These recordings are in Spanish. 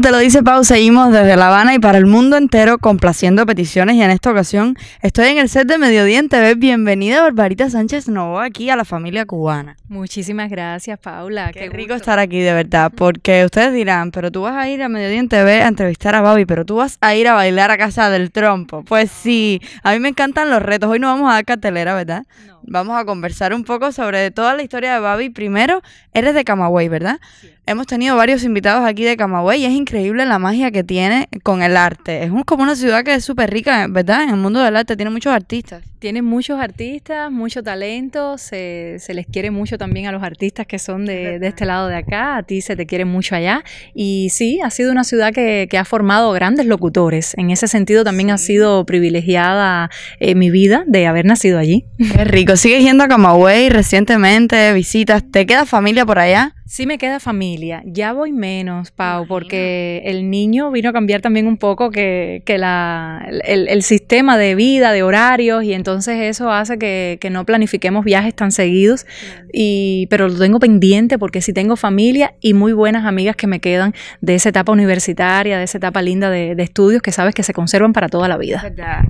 te lo dice Pau, seguimos desde La Habana y para el mundo entero complaciendo peticiones y en esta ocasión estoy en el set de Mediodía en TV. Bienvenida Barbarita Sánchez Novo aquí a la familia cubana. Muchísimas gracias Paula. Qué, rico estar aquí de verdad, porque ustedes dirán, pero tú vas a ir a Mediodía en TV a entrevistar a Babi, pero tú vas a ir a bailar a casa del trompo. Pues sí, a mí me encantan los retos. Hoy no vamos a dar cartelera, ¿verdad? No. Vamos a conversar un poco sobre toda la historia de Babi. Primero, eres de Camagüey, ¿verdad? Hemos tenido varios invitados aquí de Camagüey y es increíble la magia que tiene con el arte. Es como una ciudad que es súper rica, ¿verdad? En el mundo del arte tiene muchos artistas. Tiene muchos artistas, mucho talento. Se, les quiere mucho también a los artistas que son de, este lado de acá. A ti se te quiere mucho allá. Y sí, ha sido una ciudad que, ha formado grandes locutores. En ese sentido también ha sido privilegiada eh, mi vida de haber nacido allí. Qué rico sigues yendo a Camagüey recientemente, visitas, ¿te queda familia por allá? Sí me queda familia. Ya voy menos, Pau, porque el niño vino a cambiar también un poco que, la, el, sistema de vida, de horarios, y entonces eso hace que, no planifiquemos viajes tan seguidos. Y, pero lo tengo pendiente porque sí tengo familia y muy buenas amigas que me quedan de esa etapa universitaria, de esa etapa linda de, de estudios que sabes que se conservan para toda la vida.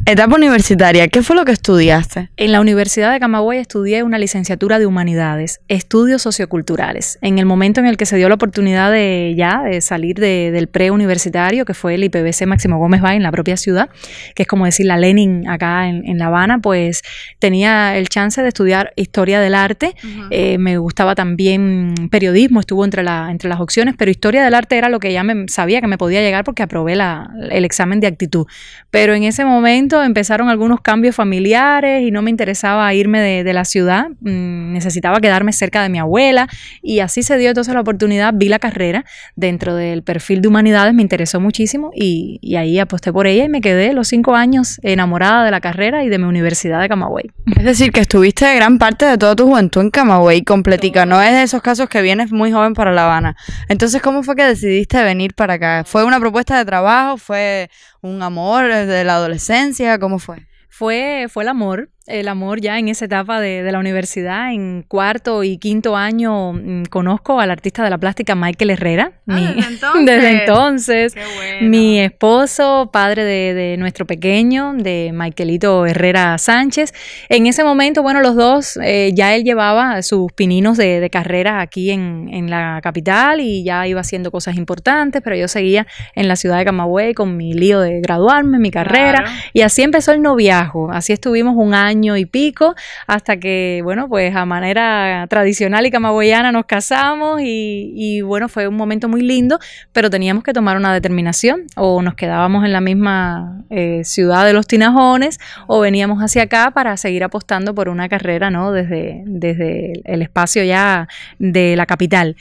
Etapa universitaria, ¿qué fue lo que estudiaste? En la Universidad de Camagüey estudié una licenciatura de Humanidades, Estudios Socioculturales. En el momento en el que se dio la oportunidad de ya de salir de, del preuniversitario, que fue el IPBC Máximo Gómez Valle en la propia ciudad, que es como decir la Lenin acá en, La Habana, pues tenía el chance de estudiar historia del arte. Eh, me gustaba también periodismo, estuvo entre, las opciones, pero historia del arte era lo que ya me, sabía que me podía llegar porque aprobé el examen de actitud. Pero en ese momento empezaron algunos cambios familiares y no me interesaba irme de, la ciudad. Mm, necesitaba quedarme cerca de mi abuela y así se dio entonces la oportunidad, vi la carrera dentro del perfil de humanidades, me interesó muchísimo y, ahí aposté por ella y me quedé los cinco años enamorada de la carrera y de mi universidad de Camagüey. Es decir, que estuviste gran parte de toda tu juventud en Camagüey completica, no es de esos casos que vienes muy joven para La Habana. Entonces, ¿cómo fue que decidiste venir para acá? ¿Fue una propuesta de trabajo? ¿Fue un amor de la adolescencia? ¿Cómo fue? Fue, fue el amor, el amor ya en esa etapa de, la universidad, en cuarto y quinto año, mm, conozco al artista de la plástica Michael Herrera. Ah, desde entonces. Mi esposo, padre de, nuestro pequeño, de Michaelito Herrera Sánchez. En ese momento, bueno, los dos, eh, ya él llevaba sus pininos de, carrera aquí en, la capital y ya iba haciendo cosas importantes, pero yo seguía en la ciudad de Camagüey con mi lío de graduarme, mi carrera. Y así empezó el noviazgo. Así estuvimos un año y pico, hasta que, bueno, pues a manera tradicional y camagüeyana nos casamos y, bueno, fue un momento muy lindo, pero teníamos que tomar una determinación, o nos quedábamos en la misma eh, ciudad de los Tinajones, o veníamos hacia acá para seguir apostando por una carrera, ¿no? Desde, desde el espacio ya de la capital.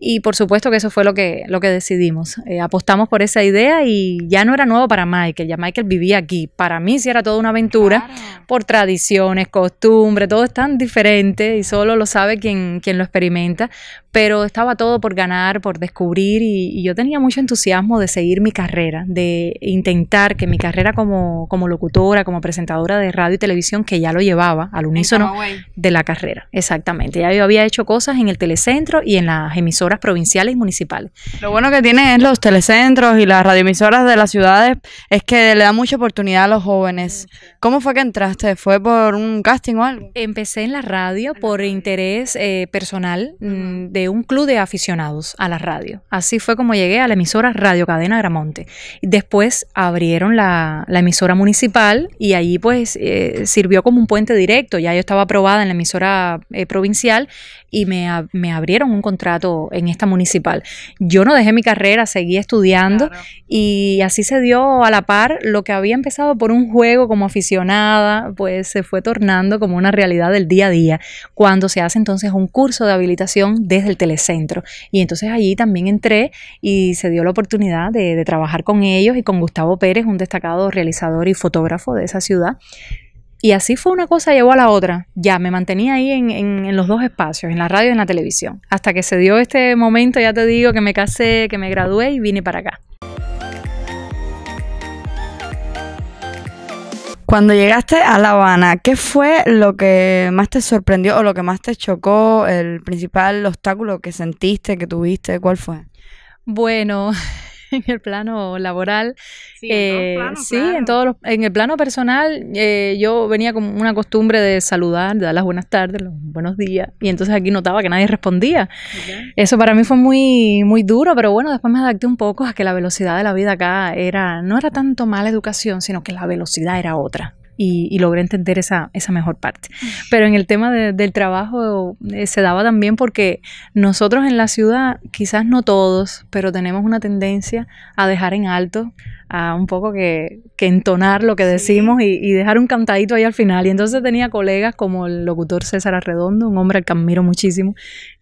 Y por supuesto que eso fue lo que, lo que decidimos. Eh, apostamos por esa idea y ya no era nuevo para Michael, ya Michael vivía aquí. Para mí sí era toda una aventura por tradiciones, costumbres, todo es tan diferente y solo lo sabe quien, quien lo experimenta, pero estaba todo por ganar, por descubrir y, y, yo tenía mucho entusiasmo de seguir mi carrera, de intentar que mi carrera como, como locutora, como presentadora de radio y televisión, que ya lo llevaba al unísono de la carrera, exactamente. Ya yo había hecho cosas en el telecentro y en las emisoras provinciales y municipales. Lo bueno que tienen los telecentros y las radioemisoras de las ciudades es que le da mucha oportunidad a los jóvenes. ¿Cómo fue que entraste? ¿Fue por un casting o algo? Empecé en la radio por interés eh, personal mm, de un club de aficionados a la radio. Así fue como llegué a la emisora Radio Cadena Gramonte. Después abrieron la, emisora municipal y ahí pues eh, sirvió como un puente directo. Ya yo estaba aprobada en la emisora eh, provincial y me, abrieron un contrato en esta municipal. Yo no dejé mi carrera, seguí estudiando y así se dio a la par lo que había empezado por un juego como aficionada, pues se fue tornando como una realidad del día a día, cuando se hace entonces un curso de habilitación desde el telecentro. Y entonces allí también entré y se dio la oportunidad de trabajar con ellos y con Gustavo Pérez, un destacado realizador y fotógrafo de esa ciudad y así fue una cosa llevó a la otra. Ya, me mantenía ahí en, en, los dos espacios, en la radio y en la televisión. Hasta que se dio este momento, ya te digo, que me casé, que me gradué y vine para acá. Cuando llegaste a La Habana, ¿qué fue lo que más te sorprendió o lo que más te chocó? ¿El principal obstáculo que sentiste, que tuviste? ¿Cuál fue? Bueno, en el plano laboral. Sí, en, todos eh, en el plano personal eh, yo venía con una costumbre de saludar, de dar las buenas tardes, los buenos días, y entonces aquí notaba que nadie respondía. Eso para mí fue muy, muy duro, pero bueno, después me adapté un poco a que la velocidad de la vida acá era, no era tanto mala educación, sino que la velocidad era otra y, logré entender esa, esa mejor parte. Pero en el tema del trabajo eh, se daba también porque nosotros en la ciudad, quizás no todos, pero tenemos una tendencia a dejar en alto, a un poco que, que entonar lo que decimos y, y, dejar un cantadito ahí al final. Y entonces tenía colegas como el locutor César Arredondo, un hombre al que admiro muchísimo,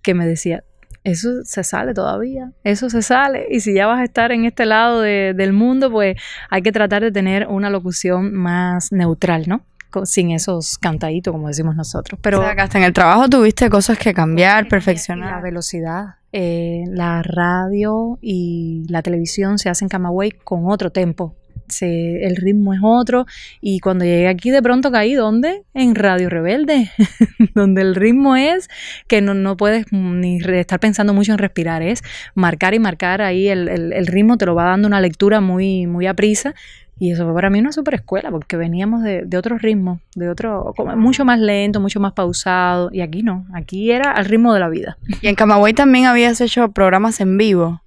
que me decía, eso se sale todavía, eso se sale. Y si ya vas a estar en este lado del mundo, pues hay que tratar de tener una locución más neutral, ¿no? sin esos cantaditos, como decimos nosotros. Pero o sea, hasta en el trabajo tuviste cosas que cambiar, perfeccionar. La velocidad. Eh, la radio y la televisión se hacen Camagüey con otro tempo, el ritmo es otro. Y cuando llegué aquí de pronto caí, ¿dónde? En Radio Rebelde, donde el ritmo es que no, no, puedes ni estar pensando mucho en respirar, es marcar y marcar ahí el, ritmo, te lo va dando una lectura muy, muy a prisa. Y eso fue para mí una super escuela, porque veníamos de, otro ritmo, de otro, mucho más lento, mucho más pausado. Y aquí no, aquí era al ritmo de la vida. Y en Camagüey también habías hecho programas en vivo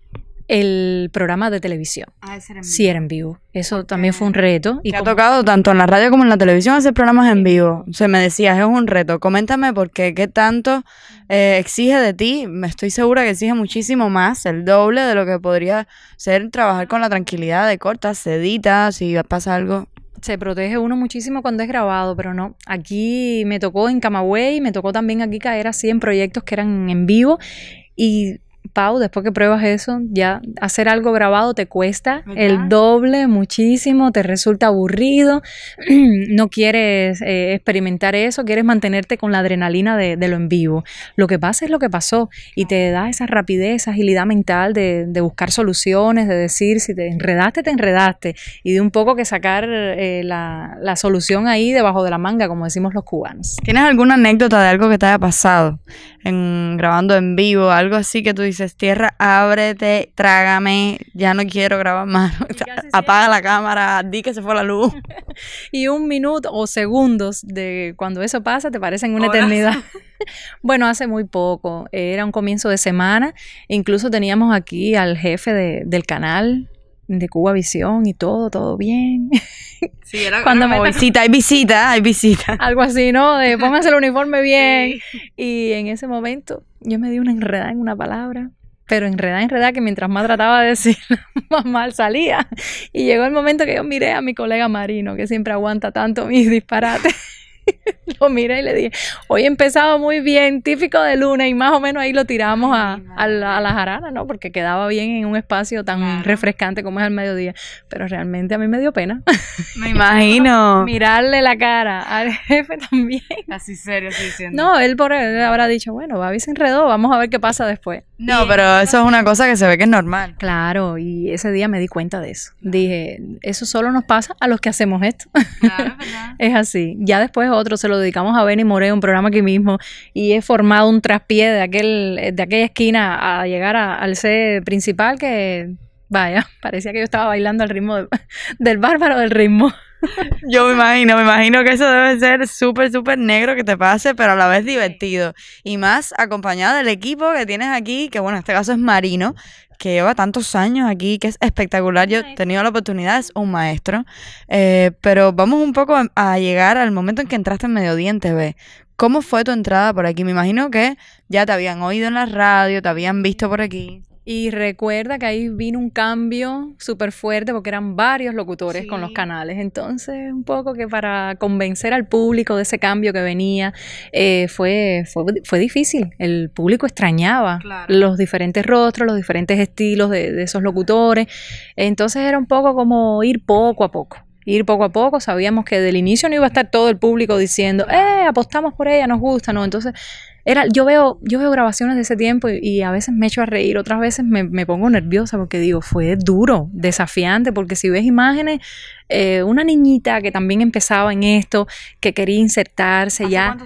el programa de televisión. Ah, era en vivo. era en vivo. Eso también fue un ah. reto. Y ha tocado tanto en la radio como en la televisión hacer programas en vivo. Se me decía, es un reto. Coméntame porque qué tanto mm. eh, exige de ti. Me estoy segura que exige muchísimo más, el doble de lo que podría ser trabajar con la tranquilidad de cortas, seditas, si pasa algo se protege uno muchísimo cuando es grabado, pero no. Aquí me tocó en Camagüey, me tocó también aquí caer así en proyectos que eran en vivo y Pau, después que pruebas eso, ya hacer algo grabado te cuesta el doble, muchísimo, te resulta aburrido, no quieres eh, experimentar eso, quieres mantenerte con la adrenalina de, lo en vivo. Lo que pasa es lo que pasó y te da esa rapidez, esa agilidad mental de, buscar soluciones, de decir si te enredaste, te enredaste y de un poco que sacar eh, la, solución ahí debajo de la manga, como decimos los cubanos. ¿Tienes alguna anécdota de algo que te haya pasado en grabando en vivo, algo así que tú dices? dices, tierra, ábrete, trágame, ya no quiero grabar más. apaga la cámara, di que se fue la luz. y un minuto o segundos de cuando eso pasa te parecen una eternidad. bueno, hace muy poco, era un comienzo de semana, incluso teníamos aquí al jefe del canal, de Cuba Visión y todo, todo bien. Sí, era Cuando me visita, hay visita, hay visita. Algo así, ¿no? De pónganse el uniforme bien. Y en ese momento yo me di una enredada en una palabra, pero enredada, enredada, que mientras más trataba de decir, más mal salía. Y llegó el momento que yo miré a mi colega Marino, que siempre aguanta tanto mis disparates. lo mira y le dije, hoy empezaba muy bien, típico de luna, y más o menos ahí lo tiramos a, la, jarana, ¿no? Porque quedaba bien en un espacio tan refrescante como es el mediodía. Pero realmente a mí me dio pena. Me imagino. Mirarle la cara al jefe también. Así serio estoy diciendo. No, él por él habrá dicho, bueno, Babi se enredó, vamos a ver qué pasa después. No, pero eso es una cosa que se ve que es normal. Claro, y ese día me di cuenta de eso. Dije, eso solo nos pasa a los que hacemos esto. Claro, es así. Ya después otro se lo dedicamos a Benny Moreo, un programa aquí mismo, y he formado un traspié de aquel, de aquella esquina a llegar al C principal que vaya, parecía que yo estaba bailando al ritmo del bárbaro del ritmo. Yo me imagino, me imagino que eso debe ser súper, súper negro que te pase, pero a la vez divertido. Y más acompañado del equipo que tienes aquí, que bueno, en este caso es Marino, que lleva tantos años aquí, que es espectacular. Yo he tenido la oportunidad, es un maestro. Eh, pero vamos un poco a, llegar al momento en que entraste en Mediodía en TV. ¿Cómo fue tu entrada por aquí? Me imagino que ya te habían oído en la radio, te habían visto por aquí. Y recuerda que ahí vino un cambio súper fuerte porque eran varios locutores con los canales. Entonces, un poco que para convencer al público de ese cambio que venía, eh, fue, fue, fue, difícil. El público extrañaba los diferentes rostros, los diferentes estilos de, de esos locutores. Entonces era un poco como ir poco a poco ir poco a poco. Sabíamos que del inicio no iba a estar todo el público diciendo, eh, apostamos por ella, nos gusta, no. Entonces era, yo, veo, yo veo grabaciones de ese tiempo y, a veces me echo a reír, otras veces me, me, pongo nerviosa porque digo, fue duro, desafiante, porque si ves imágenes, eh, una niñita que también empezaba en esto, que quería insertarse ya.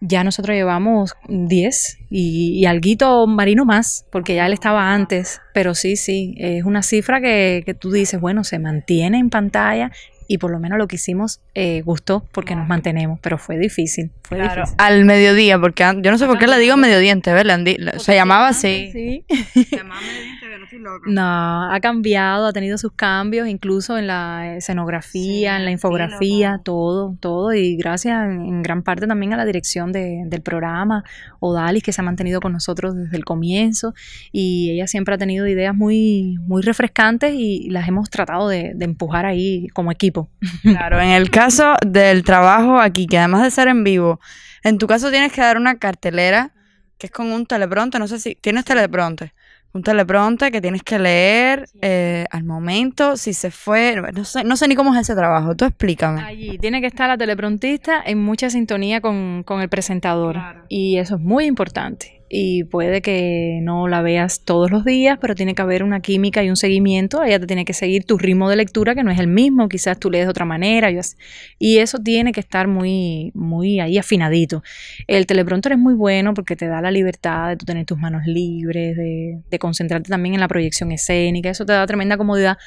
ya? nosotros llevamos 10 y, y alguito marino más, porque ya él estaba antes, pero sí, sí, es una cifra que, que tú dices, bueno, se mantiene en pantalla y por lo menos lo que hicimos eh, gustó porque nos mantenemos, pero fue difícil. Fue difícil. al mediodía, porque yo no sé por qué le digo mediodía en se llamaba así. Sí. Se llamaba no, ha cambiado, ha tenido sus cambios, incluso en la escenografía, en la infografía, todo, todo. Y gracias en, gran parte también a la dirección de, del programa, Odalis, que se ha mantenido con nosotros desde el comienzo. Y ella siempre ha tenido ideas muy, muy refrescantes y las hemos tratado de, empujar ahí como equipo. Claro, en el caso del trabajo aquí, que además de ser en vivo, en tu caso tienes que dar una cartelera que es con un teleprompter, no sé si tienes teleprompter un teleprompter que tienes que leer eh, al momento, si se fue, no sé, no sé ni cómo es ese trabajo, tú explícame. Allí tiene que estar la teleprontista en mucha sintonía con, el presentador y eso es muy importante y puede que no la veas todos los días, pero tiene que haber una química y un seguimiento. Ella te tiene que seguir tu ritmo de lectura, que no es el mismo, quizás tú lees de otra manera. y eso tiene que estar muy, muy ahí afinadito. El teleprompter es muy bueno porque te da la libertad de tener tus manos libres, de, de concentrarte también en la proyección escénica. Eso te da tremenda comodidad,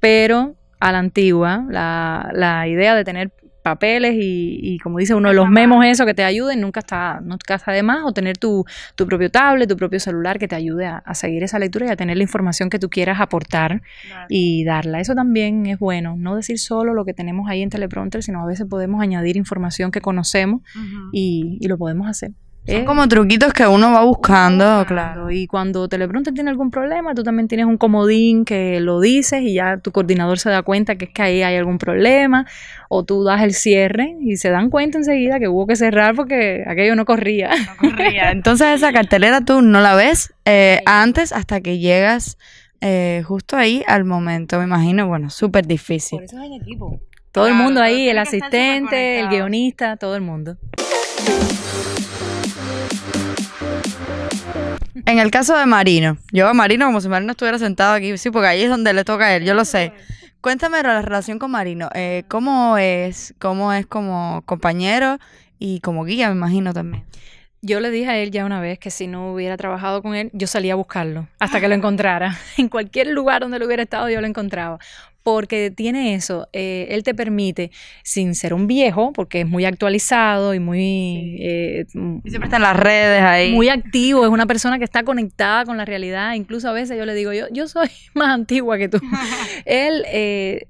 pero a la antigua, la, la idea de tener papeles y, como dice uno, de los memos, eso que te ayuden, nunca está, no casa de más, o tener tu, tu propio tablet, tu propio celular que te ayude a, seguir esa lectura y a tener la información que tú quieras aportar y darla. Eso también es bueno, no decir solo lo que tenemos ahí en teleprompter, sino a veces podemos añadir información que conocemos y lo podemos hacer. Son ¿Eh? como truquitos que uno va buscando, claro. Y cuando preguntas tiene algún problema, tú también tienes un comodín que lo dices y ya tu coordinador se da cuenta que es que ahí hay algún problema, o tú das el cierre y se dan cuenta enseguida que hubo que cerrar porque aquello no corría. No corría. Entonces esa cartelera tú no la ves eh, antes hasta que llegas eh, justo ahí al momento, me imagino, bueno, súper difícil. Todo el mundo ahí, el asistente, el guionista, todo el mundo. En el caso de Marino, yo a Marino como si Marino estuviera sentado aquí, sí, porque ahí es donde le toca a él, yo lo sé. Cuéntame la relación con Marino, eh, ¿cómo es? ¿Cómo es como compañero y como guía, me imagino también? Yo le dije a él ya una vez que si no hubiera trabajado con él, yo salía a buscarlo hasta que lo ah. encontrara. En cualquier lugar donde lo hubiera estado, yo lo encontraba porque tiene eso, eh, él te permite, sin ser un viejo, porque es muy actualizado y muy... Eh, y siempre está en las redes ahí. Muy activo, es una persona que está conectada con la realidad, incluso a veces yo le digo, yo, yo soy más antigua que tú. él eh,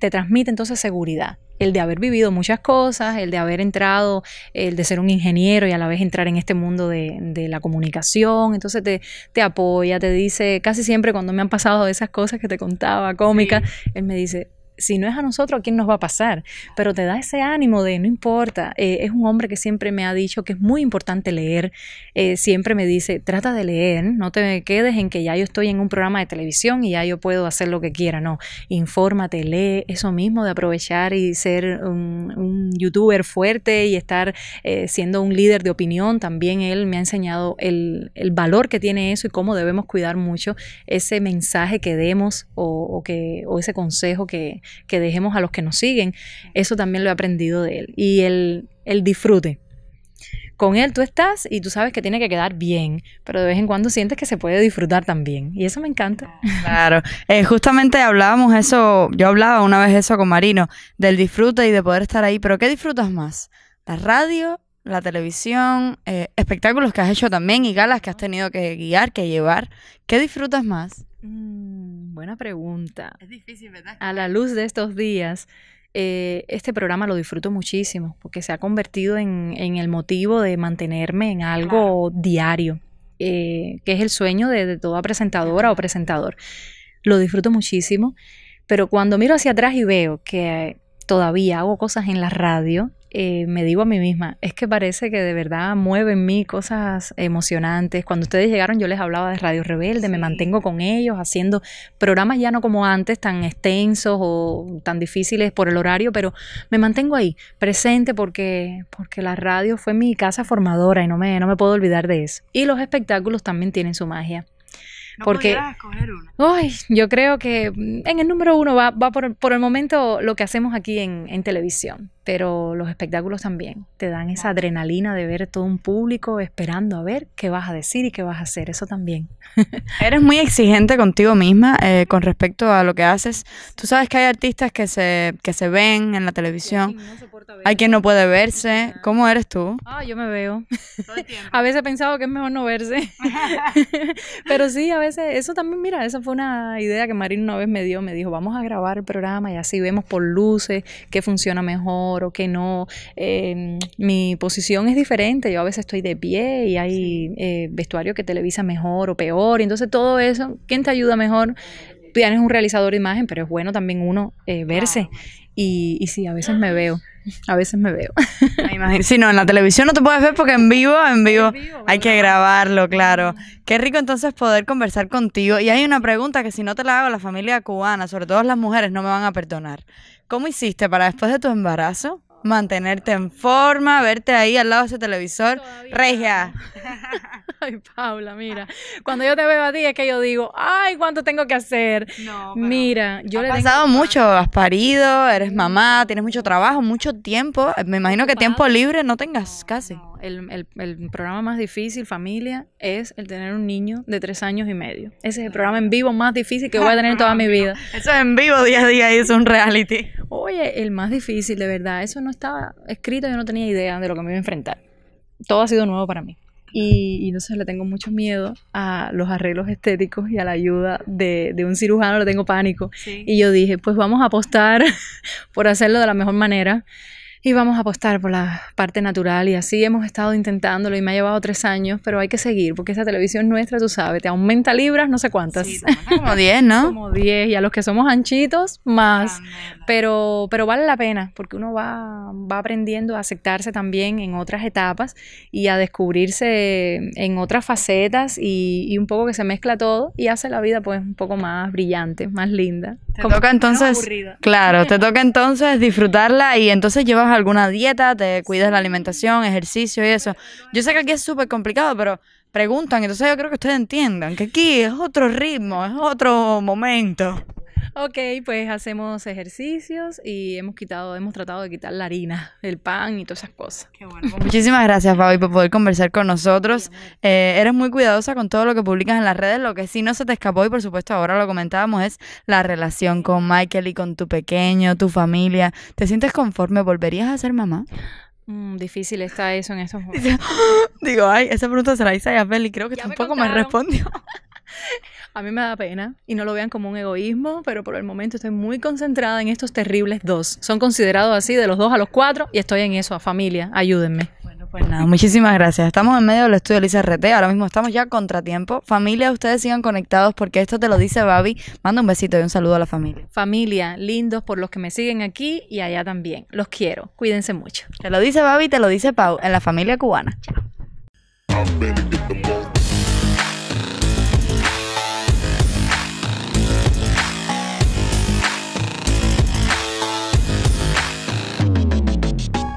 te transmite entonces seguridad el de haber vivido muchas cosas, el de haber entrado, el de ser un ingeniero y a la vez entrar en este mundo de, la comunicación. Entonces te, te, apoya, te dice, casi siempre cuando me han pasado esas cosas que te contaba, cómicas, él me dice, si no es a nosotros, ¿a quién nos va a pasar? Pero te da ese ánimo de, no importa, eh, es un hombre que siempre me ha dicho que es muy importante leer, eh, siempre me dice, trata de leer, no te quedes en que ya yo estoy en un programa de televisión y ya yo puedo hacer lo que quiera, no, infórmate, lee, eso mismo de aprovechar y ser un, youtuber fuerte y estar eh, siendo un líder de opinión, también él me ha enseñado el, valor que tiene eso y cómo debemos cuidar mucho ese mensaje que demos o, o que, o ese consejo que, que dejemos a los que nos siguen. Eso también lo he aprendido de él. Y el, el disfrute. Con él tú estás y tú sabes que tiene que quedar bien, pero de vez en cuando sientes que se puede disfrutar también. Y eso me encanta. Claro. Eh, justamente hablábamos eso, yo hablaba una vez eso con Marino, del disfrute y de poder estar ahí. Pero ¿qué disfrutas más? ¿La radio la televisión, eh, espectáculos que has hecho también y galas que has tenido que guiar, que llevar. ¿Qué disfrutas más? Mm. Buena pregunta. Es difícil, ¿verdad? A la luz de estos días, eh, este programa lo disfruto muchísimo porque se ha convertido en, el motivo de mantenerme en algo diario, eh, que es el sueño de, de toda presentadora o presentador. Lo disfruto muchísimo, pero cuando miro hacia atrás y veo que todavía hago cosas en la radio eh, me digo a mí misma, es que parece que de verdad mueve en mí cosas emocionantes. Cuando ustedes llegaron yo les hablaba de Radio Rebelde, me mantengo con ellos haciendo programas ya no como antes, tan extensos o tan difíciles por el horario, pero me mantengo ahí, presente porque, porque la radio fue mi casa formadora y no me, no me puedo olvidar de eso. Y los espectáculos también tienen su magia porque una. yo creo que mm, en el número uno va, va por, por, el momento lo que hacemos aquí en, en, televisión, pero los espectáculos también te dan esa adrenalina de ver todo un público esperando a ver qué vas a decir y qué vas a hacer, eso también. Eres muy exigente contigo misma eh, con respecto a lo que haces. Tú sabes que hay artistas que se, que se ven en la televisión, hay quien no puede verse. ¿Cómo eres tú? Ah, yo me veo. a veces he pensado que es mejor no verse, pero sí, a veces eso también, mira, esa fue una idea que Marín una vez me dio, me dijo, vamos a grabar el programa y así vemos por luces qué funciona mejor o qué no. Em, mi posición es diferente, yo a veces estoy de pie y hay eh, vestuario que televisa mejor o peor, y entonces todo eso, ¿quién te ayuda mejor? Pian es un realizador de imagen, pero es bueno también uno eh, verse. Y, sí, a veces me veo. A veces me veo. Si no, en la televisión no te puedes ver porque en vivo, en vivo, hay que grabarlo, claro. Qué rico entonces poder conversar contigo. Y hay una pregunta que si no te la hago, la familia cubana, sobre todo las mujeres, no me van a perdonar. ¿Cómo hiciste para después de tu embarazo mantenerte en forma, verte ahí al lado de ese televisor? Regia. Ay, Paula, mira, cuando yo te veo a ti es que yo digo, ay, ¿cuánto tengo que hacer? No, mira, yo le he pasado mucho, has parido, eres mamá, tienes mucho trabajo, mucho tiempo. Eh, me imagino que tiempo libre no tengas casi. El, programa más difícil, familia, es el tener un niño de tres años y medio. Ese es el programa en vivo más difícil que voy a tener toda mi vida. Eso es en vivo día a día y es un reality. Oye, el más difícil, de verdad. Eso no estaba escrito, yo no tenía idea de lo que me iba a enfrentar. Todo ha sido nuevo para mí. Y, no sé, le tengo mucho miedo a los arreglos estéticos y a la ayuda de, de un cirujano, le tengo pánico. Y yo dije, pues vamos a apostar por hacerlo de la mejor manera y vamos a apostar por la parte natural y así hemos estado intentándolo y me ha llevado tres años, pero hay que seguir porque esa televisión nuestra, tú sabes, te aumenta libras, no sé cuántas. como 10, ¿no? como 10 y a los que somos anchitos más, ah, pero, pero vale la pena porque uno va, aprendiendo a aceptarse también en otras etapas y a descubrirse en otras facetas y, un poco que se mezcla todo y hace la vida pues un poco más brillante, más linda. Te toca entonces, claro, te toca entonces disfrutarla y entonces llevas alguna dieta, te cuidas la alimentación, ejercicio y eso. Yo sé que aquí es súper complicado, pero preguntan, entonces yo creo que ustedes entiendan que aquí es otro ritmo, es otro momento. Ok, pues hacemos ejercicios y hemos quitado, hemos tratado de quitar la harina, el pan y todas esas cosas. Pues muchísimas gracias, Fabi, por poder conversar con nosotros. Eh, eres muy cuidadosa con todo lo que publicas en las redes. Lo que sí no se te escapó y por supuesto ahora lo comentábamos es la relación con Michael y con tu pequeño, tu familia. ¿Te sientes conforme? ¿Volverías a ser mamá? Mm, difícil está eso en estos momentos. Digo, ay, esa pregunta se la hice a y creo que tampoco me, me respondió. A mí me da pena y no lo vean como un egoísmo, pero por el momento estoy muy concentrada en estos terribles dos. Son considerados así de los dos a los cuatro y estoy en eso, a familia, ayúdenme. Bueno, pues nada, muchísimas gracias. Estamos en medio del estudio Lisa ICRT, ahora mismo estamos ya contratiempo. Familia, ustedes sigan conectados porque esto te lo dice Babi. Manda un besito y un saludo a la familia. Familia, lindos por los que me siguen aquí y allá también. Los quiero, cuídense mucho. Te lo dice Babi, te lo dice Pau, en la familia cubana. Chao.